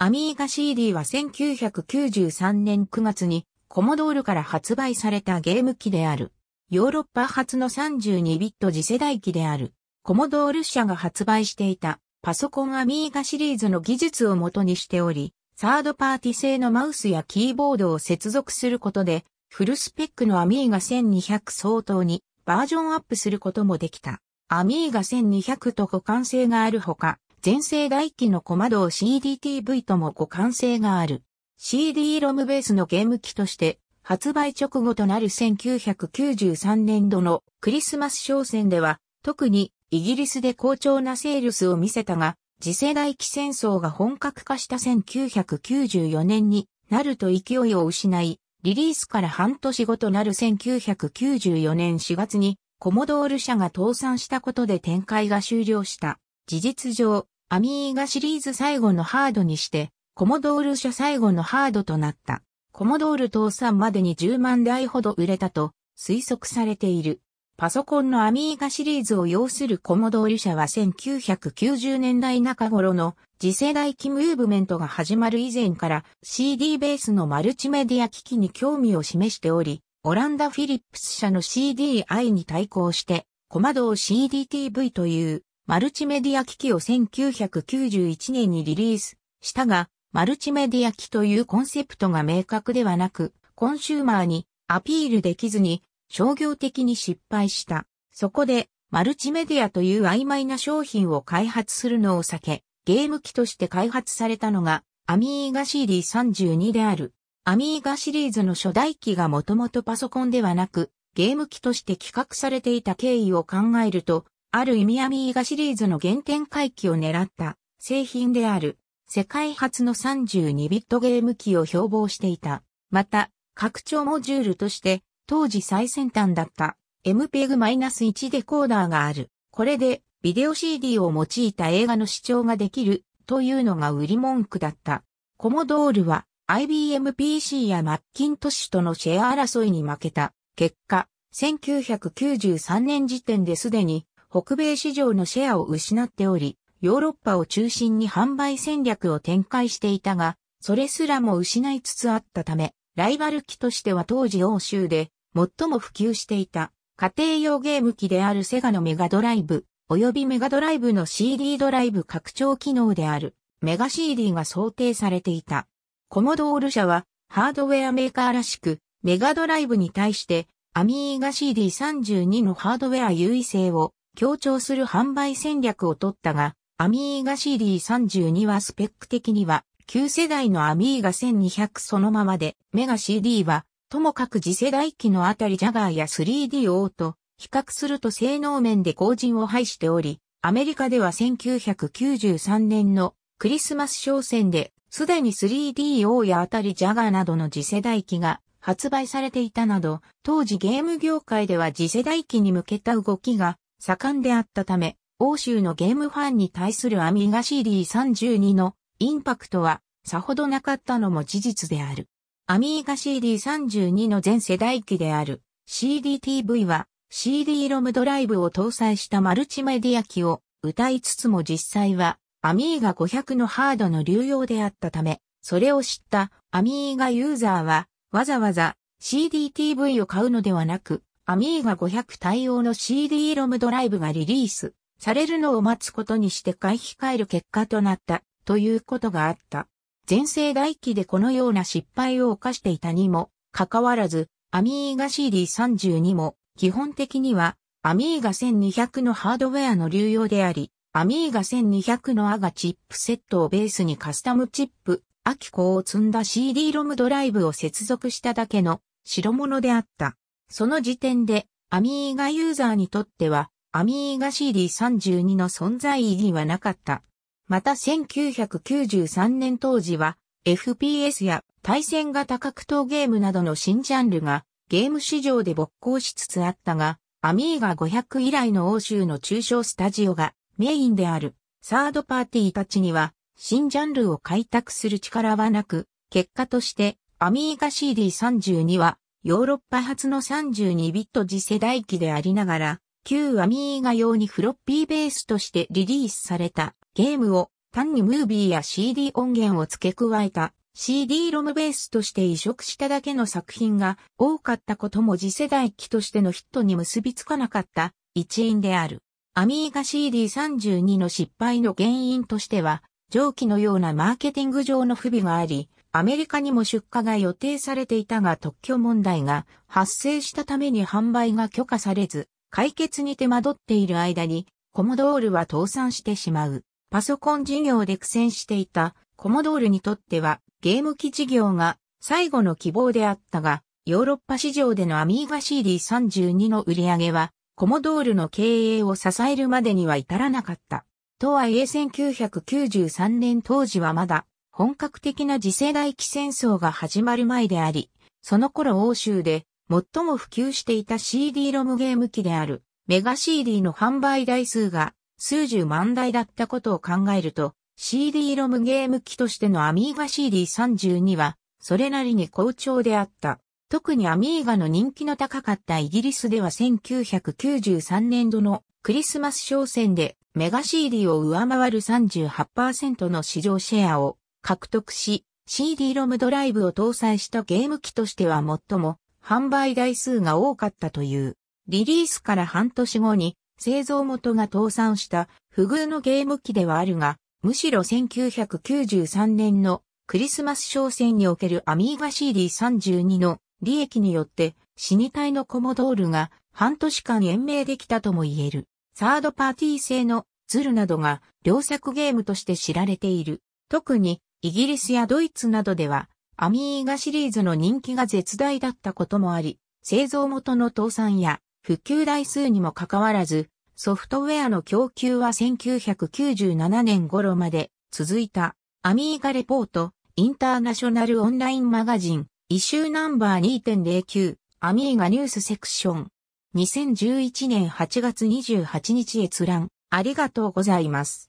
アミーガ CD は1993年9月にコモドールから発売されたゲーム機である。ヨーロッパ初の32ビット次世代機である。コモドール社が発売していたパソコンアミーガシリーズの技術を元にしており、サードパーティ製のマウスやキーボードを接続することで、フルスペックのアミーガ1200相当にバージョンアップすることもできた。アミーガ1200と互換性があるほか、全盛大機のマドを CDTV とも互換性がある。CD-ROM ベースのゲーム機として発売直後となる1993年度のクリスマス商戦では特にイギリスで好調なセールスを見せたが次世代機戦争が本格化した1994年になると勢いを失いリリースから半年後となる1994年4月にコモドール社が倒産したことで展開が終了した。事実上、アミーガシリーズ最後のハードにして、コモドール社最後のハードとなった。コモドール倒産までに10万台ほど売れたと推測されている。パソコンのアミーガシリーズを要するコモドール社は1990年代中頃の次世代機ムーブメントが始まる以前から CD ベースのマルチメディア機器に興味を示しており、オランダフィリップス社の CDI に対抗して、コマドを CDTV というマルチメディア機器を1991年にリリースしたが、マルチメディア機というコンセプトが明確ではなく、コンシューマーにアピールできずに商業的に失敗した。そこで、マルチメディアという曖昧な商品を開発するのを避け、ゲーム機として開発されたのが、アミーガシーリー32である。アミーガシリーズの初代機がもともとパソコンではなく、ゲーム機として企画されていた経緯を考えると、ある意味アミーガシリーズの原点回帰を狙った製品である世界初の32ビットゲーム機を標榜していた。また、拡張モジュールとして当時最先端だった MPEG-1 デコーダーがある。これでビデオ CD を用いた映画の視聴ができるというのが売り文句だった。コモドールは IBM PC やマッキントッシュとのシェア争いに負けた。結果、1993年時点ですでに北米市場のシェアを失っており、ヨーロッパを中心に販売戦略を展開していたが、それすらも失いつつあったため、ライバル機としては当時欧州で最も普及していた家庭用ゲーム機であるセガのメガドライブ、及びメガドライブの CD ドライブ拡張機能であるメガ CD が想定されていた。コモドール社はハードウェアメーカーらしくメガドライブに対してアミーガ CD32 のハードウェア優位性を強調する販売戦略を取ったが、アミーガシ d ー32はスペック的には、旧世代のアミーガ1200そのままで、メガ CD は、ともかく次世代機のあたりジャガーや 3DO と比較すると性能面で後陣を排しており、アメリカでは1993年のクリスマス商戦で、すでに 3DO やあたりジャガーなどの次世代機が発売されていたなど、当時ゲーム業界では次世代機に向けた動きが盛んであったため、欧州のゲームファンに対するアミガ CD32 のインパクトはさほどなかったのも事実である。アミーガ CD32 の全世代機である CDTV は CD-ROM ドライブを搭載したマルチメディア機を歌いつつも実際はアミーガ500のハードの流用であったため、それを知ったアミーガユーザーはわざわざ CDTV を買うのではなくアミーガ500対応の CD ロムドライブがリリースされるのを待つことにして買い控える結果となったということがあった。前世代機でこのような失敗を犯していたにもかかわらず、アミーガ CD32 も基本的にはアミーガ1200のハードウェアの流用であり、アミーガ1200のアガチップセットをベースにカスタムチップ、アキコを積んだ CD ロムドライブを接続しただけの代物であった。その時点で、アミーガユーザーにとっては、アミーガ CD32 の存在意義はなかった。また1993年当時は、FPS や対戦型格闘ゲームなどの新ジャンルがゲーム市場で勃興しつつあったが、アミーガ500以来の欧州の中小スタジオがメインであるサードパーティーたちには新ジャンルを開拓する力はなく、結果としてアミーガ CD32 はヨーロッパ初の32ビット次世代機でありながら、旧アミーガ用にフロッピーベースとしてリリースされたゲームを単にムービーや CD 音源を付け加えた CD ロムベースとして移植しただけの作品が多かったことも次世代機としてのヒットに結びつかなかった一因である。アミーガ CD32 の失敗の原因としては、上記のようなマーケティング上の不備があり、アメリカにも出荷が予定されていたが特許問題が発生したために販売が許可されず、解決に手間取っている間に、コモドールは倒産してしまう。パソコン事業で苦戦していたコモドールにとってはゲーム機事業が最後の希望であったが、ヨーロッパ市場でのアミーガ CD32 の売り上げは、コモドールの経営を支えるまでには至らなかった。とはいえ1993年当時はまだ本格的な次世代機戦争が始まる前であり、その頃欧州で最も普及していた CD ロムゲーム機であるメガ CD の販売台数が数十万台だったことを考えると CD ロムゲーム機としてのアミーガ CD32 はそれなりに好調であった。特にアミーガの人気の高かったイギリスでは1993年度のクリスマス商戦でメガ CD を上回る38%の市場シェアを獲得し、CD-ROM ドライブを搭載したゲーム機としては最も販売台数が多かったという。リリースから半年後に製造元が倒産した不遇のゲーム機ではあるが、むしろ1993年のクリスマス商戦におけるアミーガ CD32 の利益によって死に体のコモドールが半年間延命できたとも言える。サードパーティー製のズルなどが良作ゲームとして知られている。特にイギリスやドイツなどでは、アミーガシリーズの人気が絶大だったこともあり、製造元の倒産や普及台数にもかかわらず、ソフトウェアの供給は1997年頃まで続いたアミーガレポートインターナショナルオンラインマガジンイシューナンバー2.09アミーガニュースセクション2011年8月28日閲覧ありがとうございます。